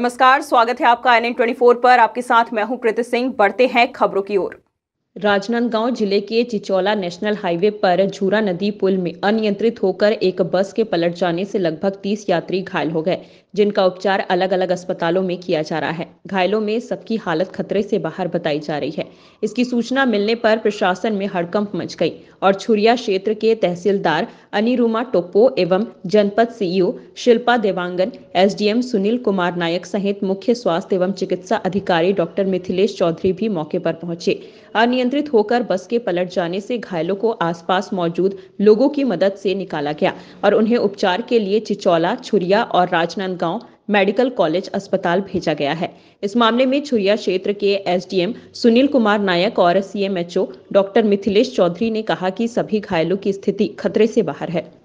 नमस्कार स्वागत है आपका एन एन पर आपके साथ मैं हूं कृति सिंह बढ़ते हैं खबरों की ओर राजनांदगांव जिले के चिचौला नेशनल हाईवे पर झूरा नदी पुल में अनियंत्रित होकर एक बस के पलट जाने से लगभग 30 यात्री घायल हो गए जिनका उपचार अलग अलग अस्पतालों में किया जा रहा है घायलों में सबकी हालत खतरे से बाहर बताई जा रही है इसकी सूचना मिलने पर प्रशासन में हड़कंप मच गई और छुरिया क्षेत्र के तहसीलदार अनिरुमा टोप्पो एवं जनपद सीईओ शिल्पा देवांगन एसडीएम सुनील कुमार नायक सहित मुख्य स्वास्थ्य एवं चिकित्सा अधिकारी डॉक्टर मिथिलेश चौधरी भी मौके पर पहुंचे अनियंत्रित होकर बस के पलट जाने से घायलों को आसपास मौजूद लोगों की मदद से निकाला गया और उन्हें उपचार के लिए चिचौला छुरिया और राजनांदगांव मेडिकल कॉलेज अस्पताल भेजा गया है इस मामले में छुरिया क्षेत्र के एसडीएम सुनील कुमार नायक और सीएमएचओ डॉक्टर मिथिलेश चौधरी ने कहा कि सभी घायलों की स्थिति खतरे से बाहर है